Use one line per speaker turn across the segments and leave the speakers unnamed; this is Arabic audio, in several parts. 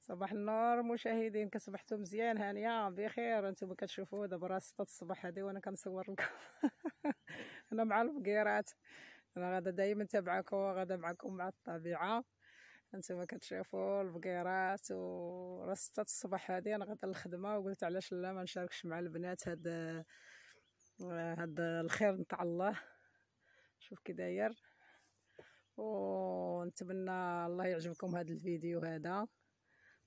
صباح النور مشاهدين كصبحتوا مزيان هانيه بخير انتم كتشوفوا دابا راه 6 الصباح هذه وانا كنصور لكم انا مع البقيرات انا غادا دائما تابعكم غادا معكم مع الطبيعه انتم كتشوفوا البقيرات وراه 6 الصباح هذه انا غادا للخدمه وقلت علاش لا ما نشاركش مع البنات هاد هاد الخير نتاع الله شوف كي داير ونتمنى الله يعجبكم هذا الفيديو هذا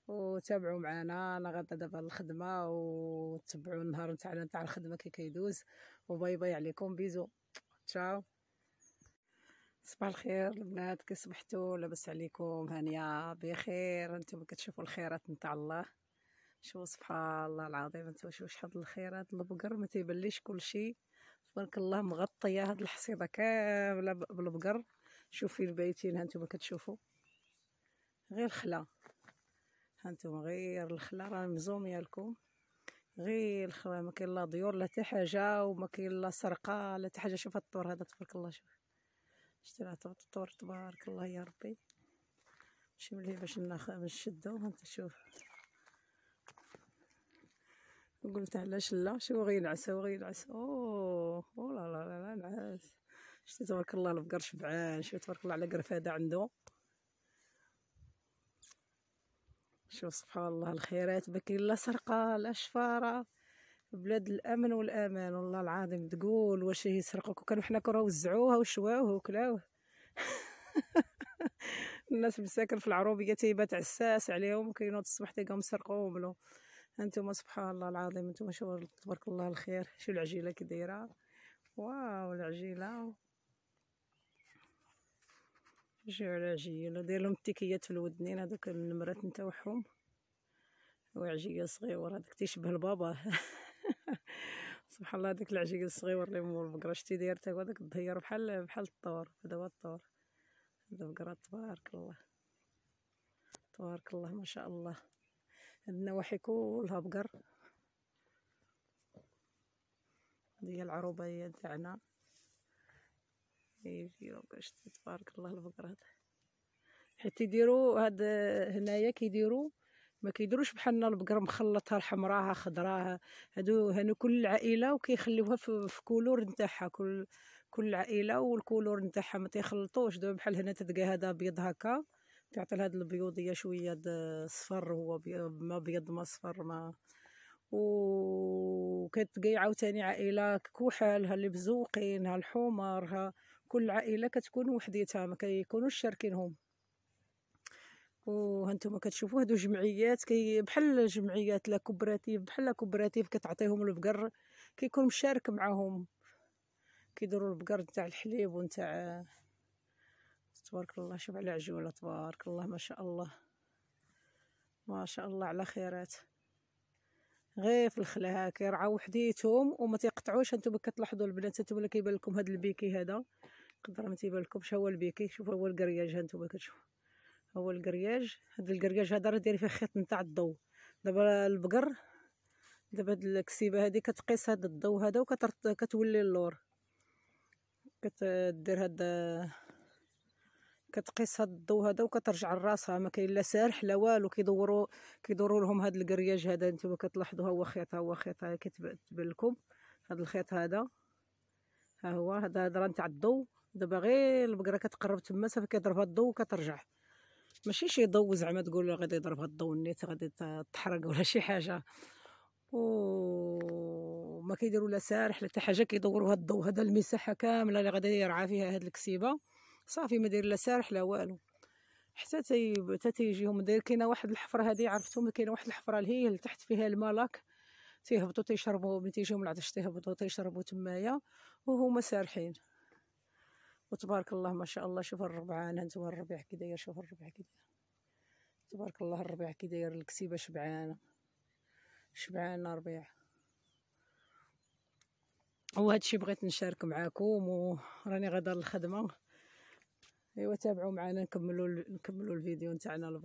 وتابعوا معنا انا غادا دابا الخدمه وتبعوا النهار نتاعنا نتاع الخدمه كي كيدوز وباي باي عليكم بيزو تشاو صباح الخير البنات كي صبحتوا لاباس عليكم هانيه بخير انتم كتشوفوا الخيرات نتاع الله شو سبحان الله العظيم انتم شوفوا شحال الخيرات البقر ما تيبليش كلشي تبارك الله مغطيه هاد الحصيده كامله بالبقر شوفي البيتين هانتوما كتشوفوا غير خلا هانتوما غير الخلا راه مزوم لكم غير الخلا ما كاين لا ديور لا حتى حاجه وما كاين لا سرقه لا حتى حاجه شوف هاد الطور هذا تبارك الله شوف اشتريت هاد الطور تبارك الله يا ربي شي ملي باش ناخ باش نشدو هانت شوف قلت علاش لا شو غير غينعس هو غينعس اوه لا لا لا نعس شتي تبارك الله البقر شبعان شتي تبارك الله على قرف هذا عنده شوف سبحان الله الخيرات بكري لا سرقة لا شفارة بلاد الامن والامان والله العظيم تقول واش يسرقوك وكانوا حنا كرة وزعوها وشواوه وكلاوه الناس مساكن في العروبية تيبات عساس عليهم وكينوض الصبح تلقاهم سرقوهم له هانتوما سبحان الله العظيم انتوما شوف تبارك الله الخير شو العجيله كي دايره واو العجيله يجيو على لا داير لهم التيكيات في الودنين هذوك النمرات نتاعهم وعجيه صغيوره هذاك تيشبه البابا سبحان الله هذاك العجيه الصغيور اللي مول البقراش داير تا هذاك الظهير بحال بحال الطور هذا هو الطور هذا بقرا تبارك الله تبارك الله ما شاء الله هاد النواحي كلها بقر هذه هي العروبه هي تاعنا ايفيو قشطي تبارك الله البقرات حيت يديروا هاد هنايا كيديروا ما كيديروش بحالنا البقر مخلطها لحمراها خضراها هادو هانو كل عائله وكيخليوها في, كولور نتاعها كل كل عائله والكولور نتاعها ما تيخلطوش دابا بحال هنا تلقى هذا ابيض هكا تعطي لهاد البيوضيه شويه صفر هو ما بيض ما صفر ما وكتلقاي عاوتاني عائله كحالها اللي بزوقين ها الحمر ها كل عائله كتكون وحديتها ما كيكونوش شاركينهم وهانتوما كتشوفوا هادو جمعيات كي بحال جمعيات لا كوبراتيف بحال لا كوبراتيف كتعطيهم البقر كيكون مشارك معاهم كيديروا البقر نتاع الحليب ونتاع تبارك الله شوف على عجوله تبارك الله ما شاء الله ما شاء الله على خيرات غير في الخلا كيرعاو وحديتهم وما تيقطعوش انتم كتلاحظوا البنات انتم اللي كيبان لكم هذا البيكي هذا قدر ما تيبان لكمش هو البيكي شوف هو الكرياج هانتوما كتشوفوا هو الكرياج هاد الكرياج هذا راه داير فيه خيط نتاع الضو دابا البقر دابا هاد الكسيبه هادي كتقيس هاد الضو هذا وكتولي اللور كتدير هاد كتقيس هاد الضو هذا وكترجع لراسها ما كاين لا سارح لا والو كيدوروا كيدوروا لهم هاد الكرياج هذا نتوما كتلاحظوا ها هو خيط ها هو خيط كيتبان لكم هاد الخيط هذا ها هو هذا راه نتاع الضو دابا غير البقره كتقرب تما صافي هاد الضو وكترجع ماشي شي ضو زعما تقول غادي يضربها الضو النيت غادي تحرق ولا شي حاجه ما كيديروا لا سارح لا حتى حاجه كيدوروها الضو هذا المساحه كامله اللي غادي يرعى فيها هاد الكسيبه صافي ما داير لا سارح لا والو حتى تي حتى تيجيهم داير كاينه واحد الحفره هذه عرفتهم كاينه واحد الحفره اللي لتحت فيها الملاك تيهبطوا تيشربوا ملي تيجيهم العطش تيهبطوا تيشربوا تمايا وهما سارحين وتبارك الله ما شاء الله شوف الربعان هانتوما الربيع كي داير شوف الربيع كي داير تبارك الله الربيع كي داير الكسيبه شبعانه شبعانه ربيع الشيء بغيت نشارك معاكم وراني غادا للخدمه ايوا تابعوا معنا نكملوا نكملوا الفيديو نتاعنا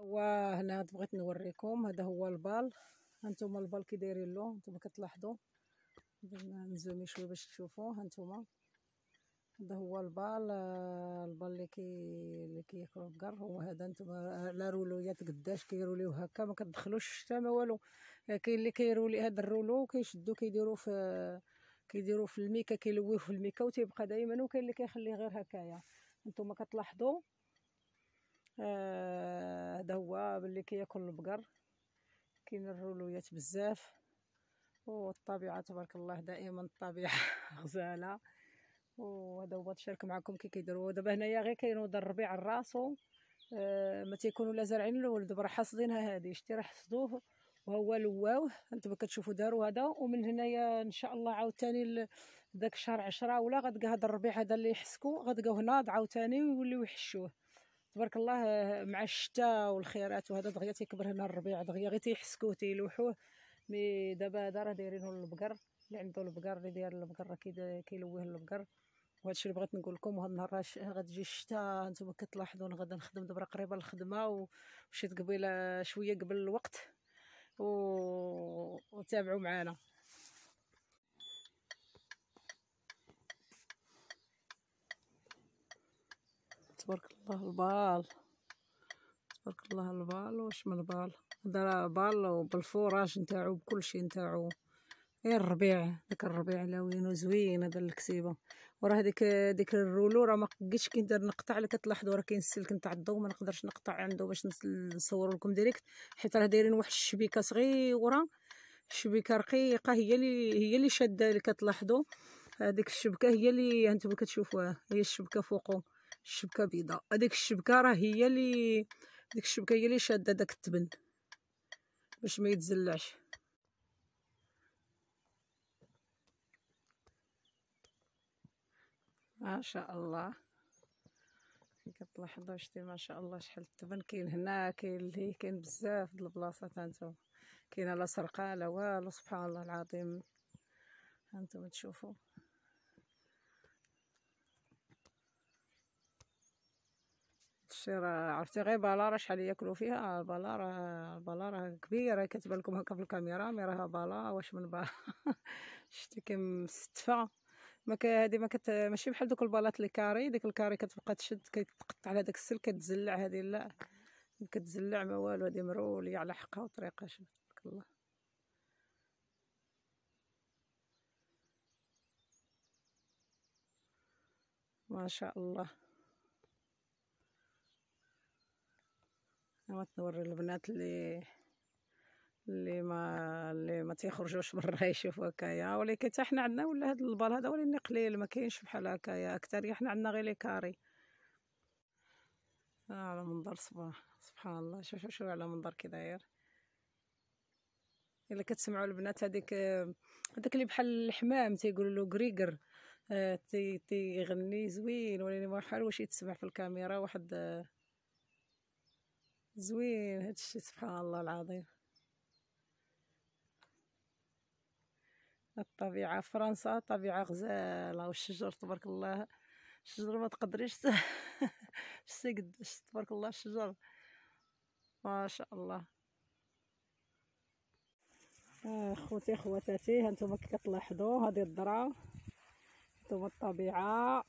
هو هنا بغيت نوريكم هذا هو البال هانتوما البال كي دايرين له نتوما كتلاحظوا درنا مزومي شويه باش تشوفوه هانتوما هذا هو البال آه، البال اللي كي اللي كياكلو القر هو هذا نتوما آه، لا رولويات قداش كيروليو هكا ما كتدخلوش الشتا ما والو آه، كاين اللي كيرولي هذا الرولو كيشدو كيديرو في كيديرو في الميكا كيلويه في الميكا وتيبقى دائما وكاين اللي كيخليه غير هكايا نتوما كتلاحظوا هذا آه هو باللي كياكل البقر كاين الرولويات بزاف والطبيعه تبارك الله دائما الطبيعه غزاله وهذا هو تشارك نشارك معكم كي كيديروا دابا هنايا غير كينوض الربيع راسو آه ما تيكونوا لا زارعين الولد دابا راه حاصدينها هذه شتي راه حصدوه وهو لواوه انتما كتشوفوا داروا هذا ومن هنايا ان شاء الله عاوتاني داك شهر عشرة ولا غتلقى هذا الربيع هذا اللي يحسكو غتلقاوه ناض عاوتاني ويوليو يحشوه تبارك الله مع الشتاء والخيرات وهذا دغيا تيكبر هنا الربيع دغيا غير تيحسكوه تيلوحوه مي دابا هذا راه دايرينو البقر اللي عندو البقر اللي داير البقر راه كيلويه البقر وهادشي اللي بغيت نقول لكم وهاد النهار غتجي الشتا نتوما كتلاحظون غدا غادا نخدم دابا قريبه للخدمه ومشيت قبيله شويه قبل الوقت و... وتابعوا معانا تبارك الله البال تبارك الله البال واش من بال بالو بالفوراج نتاعو بكلشي نتاعو غير الربيع داك الربيع لوينو زوين هذا الكسيبه وراه هذيك ديك الرولو راه ما قيتش كي ندير نقطع لك تلاحظوا راه كاين السلك نتاع الضو ما نقدرش نقطع عنده باش نصور لكم ديريكت حيت راه دايرين واحد الشبيكه صغيره شبيكه رقيقه هي اللي هي اللي شاده اللي كتلاحظوا هذيك الشبكه هي اللي انتم كتشوفوها هي الشبكه فوقو الشبكه بيضاء هذيك الشبكه راه هي اللي ديك الشبكه هي اللي شاده داك التبن باش ما يتزلعش ما شاء الله كتلاحظوا شتي ما شاء الله شحال التبن كاين هنا كاين اللي كاين بزاف د البلاصات هانتوما كاين لا سرقه لا والو سبحان الله العظيم هانتوما تشوفوا سير عرفتي غير بلاره شحال ياكلوا فيها بلاره بلاره كبيره كتبان لكم هكا في الكاميرا مي راها بالا واش من با شتي كم ستفه ما هذه ما كت ماشي بحال دوك البلاط لي كاري ديك الكاري كتبقى تشد كتقطع على داك السلك كتزلع هذه لا كتزلع ما والو هذه مروليه على حقها وطريقه تبارك الله ما شاء الله غتنور البنات اللي اللي ما اللي ما تيخرجوش برا يشوفوا هكايا ولكن حتى حنا عندنا ولا هذا البال هذا ولينا قليل ما كاينش بحال هكايا اكثر حنا عندنا غير لي كاري آه على منظر صباح سبحان الله شوف شوف شو على منظر كي داير الا كتسمعوا البنات هذيك هذاك اللي بحال الحمام تيقولوا له غريغر آه، تيغني زوين ولينا ما بحال واش يتسمع في الكاميرا واحد زوين هذا الشيء سبحان الله العظيم الطبيعة فرنسا طبيعة غزالة والشجر تبارك الله الشجر ما تقدريش تسقد تبارك الله الشجر ما شاء الله اخوتي آه، خواتاتي هانتوما كي كتلاحظوا هذه الذره هانتوما الطبيعه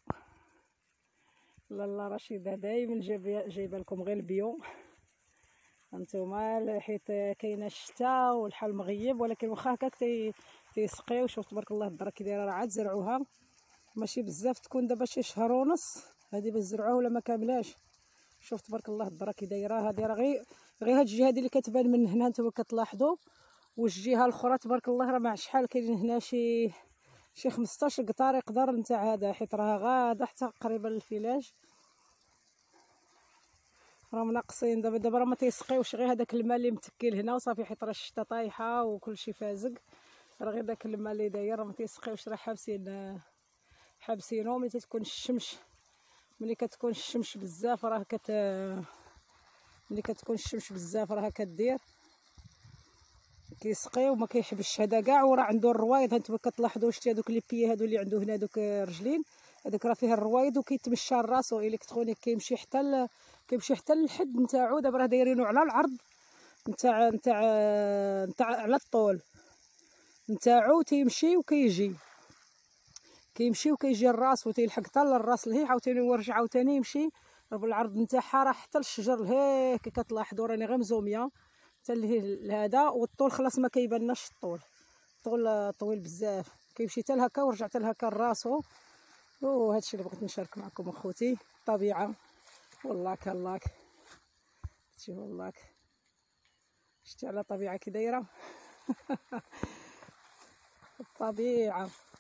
لالا رشيده دائما جايبه لكم غير البيو هانتوما حيت كاينه الشتاء والحال مغيب ولكن واخا هكاك تي تيسقيو شوف تبارك الله الدره كي دايره راه عاد زرعوها ماشي بزاف تكون دابا شي شهر ونص هذه باش زرعوها ولا ما كاملاش شوف تبارك الله الدره كي دايره هذه راه غير غير هاد الجهه اللي كتبان من هنا نتوما كتلاحظوا والجهه الاخرى تبارك الله راه ما شحال كاين هنا شي شي 15 قطار يقدر نتاع هذا حيت راه غاده حتى قريبه للفلاج راهم ناقصين دابا دابا راه ما تيسقيوش غير هذاك الماء اللي متكل هنا وصافي حيت راه الشتا طايحه وكلشي فازق راه غير داك الماء اللي داير راه ما تيسقيوش راه حابسين حابسينو ملي تتكون الشمس ملي كتكون الشمس بزاف راه كت ملي كتكون الشمس بزاف راه كدير كيسقي وما كيحبش هذا كاع وراه عنده الروايض هانتوما كتلاحظوا شتي هذوك لي بيي هادو اللي عنده هنا دوك رجلين هذاك راه فيه الروايض وكيتمشى الراس الكترونيك كيمشي حتى كيمشي حتى للحد نتاعو دابا راه دايرينو على العرض نتاع نتاع نتاع على الطول نتاعو تيمشي وكيجي كيمشي وكيجي الراس وتيلحق حتى للراس لهي عاوتاني ويرجع عاوتاني يمشي بالعرض نتاعها راه حتى للشجر لهي كي كتلاحظوا راني غير مزوميه حتى لهذا والطول خلاص ما كيبانناش الطول طول طويل بزاف كيمشي حتى لهكا ورجع حتى لهكا لراسو وهذا الشيء اللي بغيت نشارك معكم اخوتي الطبيعه والله الله شوف الله شتي على الطبيعه كي دايره الطبيعه